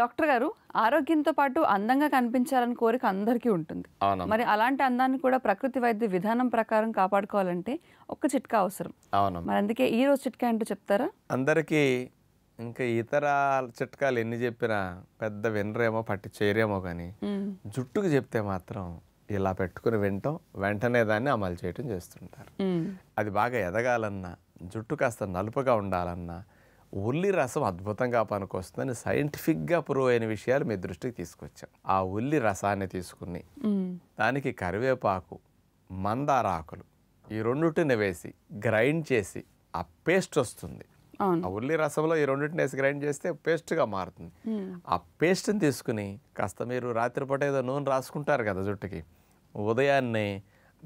doctor గారు ఆరోగ్యంతో పాటు అందంగా కనిపించాలని కోరిక అందరికీ ఉంటుంది మరి అలాంటి అందాన్ని కూడా ప్రకృతి వైద్య విధానం ప్రకారం కాపాడుకోవాలంటే ఒక చిట్కా అవసరం అవును మరి అందుకే ఈ రోజు చిట్కా ఏంటో చెప్తారా అందరికీ ఇంకా ఇతర చిట్కాలు ఎన్ని చెప్పినా పెద్ద వినరేమో పట్టి చేయరేమో కానీ జుట్టుకు చెప్తే మాత్రం ఇలా పెట్టుకుని వింటాం వెంటనే దాన్ని అమలు చేయటం చేస్తుంటారు అది బాగా ఎదగాలన్నా జుట్టు కాస్త నలుపుగా ఉండాలన్నా ఉల్లి రసం అద్భుతంగా పనికొస్తుందని సైంటిఫిక్గా ప్రూవ్ అయిన విషయాలు మీ దృష్టికి తీసుకొచ్చాం ఆ ఉల్లి రసాన్ని తీసుకుని దానికి కరివేపాకు మందార ఆకులు ఈ రెండుటిని వేసి గ్రైండ్ చేసి ఆ పేస్ట్ వస్తుంది ఆ ఉల్లి రసంలో ఈ రెండింటిని వేసి గ్రైండ్ చేస్తే పేస్ట్గా మారుతుంది ఆ పేస్ట్ని తీసుకుని కాస్త మీరు రాత్రిపూట ఏదో నూనె రాసుకుంటారు కదా జుట్టుకి ఉదయాన్నే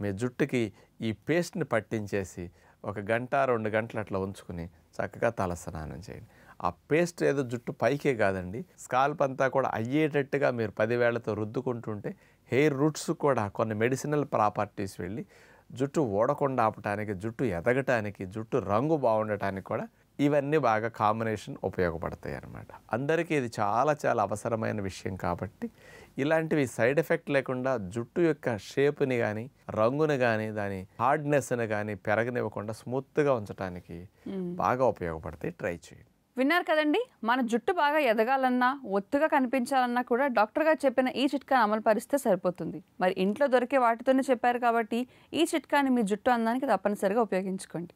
మీ జుట్టుకి ఈ పేస్ట్ని పట్టించేసి ఒక గంట రెండు గంటలు అట్లా ఉంచుకుని చక్కగా తలస్నానం చేయండి ఆ పేస్ట్ ఏదో జుట్టు పైకే కాదండి స్కాల్ప్ అంతా కూడా అయ్యేటట్టుగా మీరు పదివేళ్లతో రుద్దుకుంటుంటే హెయిర్ రూట్స్ కూడా కొన్ని మెడిసినల్ ప్రాపర్టీస్ వెళ్ళి జుట్టు ఓడకుండా ఆపటానికి జుట్టు ఎదగటానికి జుట్టు రంగు బాగుండటానికి కూడా ఇవన్నీ బాగా కాంబినేషన్ ఉపయోగపడతాయి అన్నమాట అందరికీ ఇది చాలా చాలా అవసరమైన విషయం కాబట్టి ఇలాంటివి సైడ్ ఎఫెక్ట్ లేకుండా జుట్టు యొక్క షేప్ని కానీ రంగుని కానీ దాని హార్డ్నెస్ని కానీ పెరగనివ్వకుండా స్మూత్గా ఉంచడానికి బాగా ఉపయోగపడతాయి ట్రై చేయండి విన్నారు కదండి మన జుట్టు బాగా ఎదగాలన్నా ఒత్తుగా కనిపించాలన్నా కూడా డాక్టర్ గారు చెప్పిన ఈ చిట్కాను అమలు పరిస్తే సరిపోతుంది మరి ఇంట్లో దొరికే వాటితోనే చెప్పారు కాబట్టి ఈ చిట్కాని మీ జుట్టు అందానికి తప్పనిసరిగా ఉపయోగించుకోండి